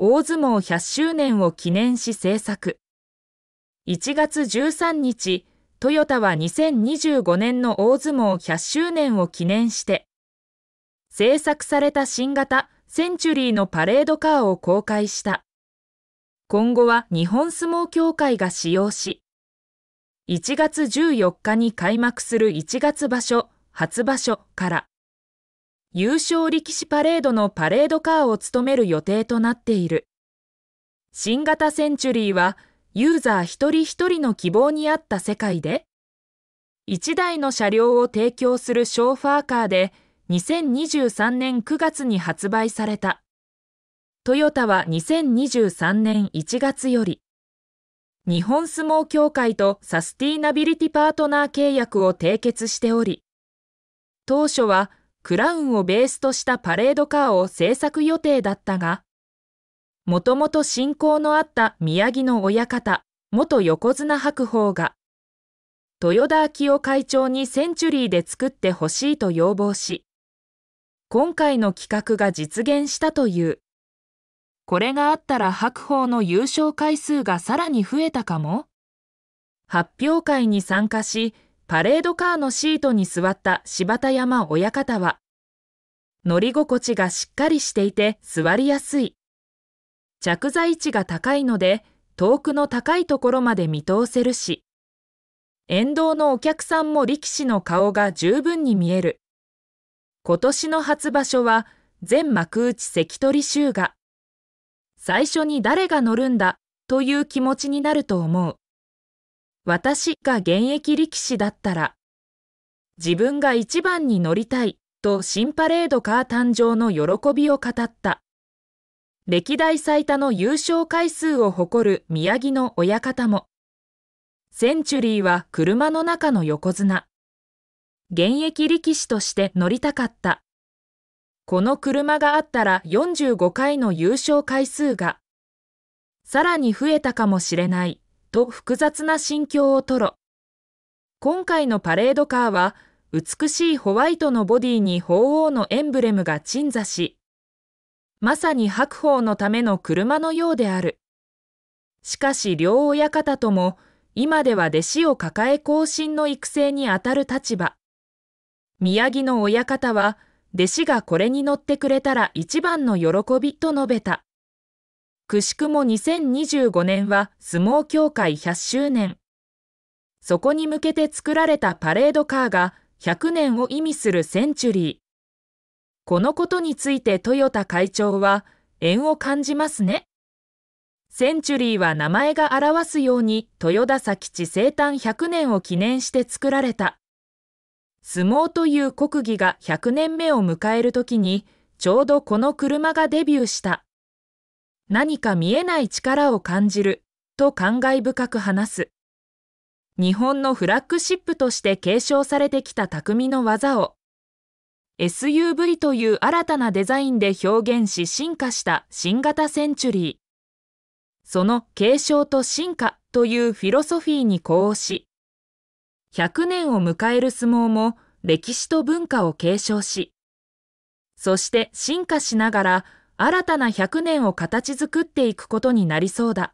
大相撲100周年を記念し制作。1月13日、トヨタは2025年の大相撲100周年を記念して、制作された新型センチュリーのパレードカーを公開した。今後は日本相撲協会が使用し、1月14日に開幕する1月場所、初場所から、優勝力士パレードのパレードカーを務める予定となっている。新型センチュリーはユーザー一人一人の希望に合った世界で、一台の車両を提供するショーファーカーで2023年9月に発売された。トヨタは2023年1月より、日本相撲協会とサスティナビリティパートナー契約を締結しており、当初はクラウンをベースとしたパレードカーを制作予定だったが、もともと親交のあった宮城の親方、元横綱白鵬が、豊田昭夫会長にセンチュリーで作ってほしいと要望し、今回の企画が実現したという。これがあったら白鵬の優勝回数がさらに増えたかも発表会に参加し、パレードカーのシートに座った柴田山親方は、乗り心地がしっかりしていて座りやすい。着座位置が高いので、遠くの高いところまで見通せるし、沿道のお客さんも力士の顔が十分に見える。今年の初場所は、全幕内関取衆が、最初に誰が乗るんだという気持ちになると思う。私が現役力士だったら、自分が一番に乗りたいと新パレードカー誕生の喜びを語った。歴代最多の優勝回数を誇る宮城の親方も、センチュリーは車の中の横綱。現役力士として乗りたかった。この車があったら45回の優勝回数が、さらに増えたかもしれない。と複雑な心境を吐露。今回のパレードカーは、美しいホワイトのボディに鳳凰のエンブレムが鎮座し、まさに白鵬のための車のようである。しかし両親方とも、今では弟子を抱え行進の育成にあたる立場。宮城の親方は、弟子がこれに乗ってくれたら一番の喜びと述べた。くしくも2025年は相撲協会100周年。そこに向けて作られたパレードカーが100年を意味するセンチュリー。このことについて豊田会長は縁を感じますね。センチュリーは名前が表すように豊田佐吉生誕100年を記念して作られた。相撲という国技が100年目を迎えるときにちょうどこの車がデビューした。何か見えない力を感じると感慨深く話す。日本のフラッグシップとして継承されてきた匠の技を SUV という新たなデザインで表現し進化した新型センチュリー。その継承と進化というフィロソフィーに呼応し、100年を迎える相撲も歴史と文化を継承し、そして進化しながら新たな100年を形作っていくことになりそうだ。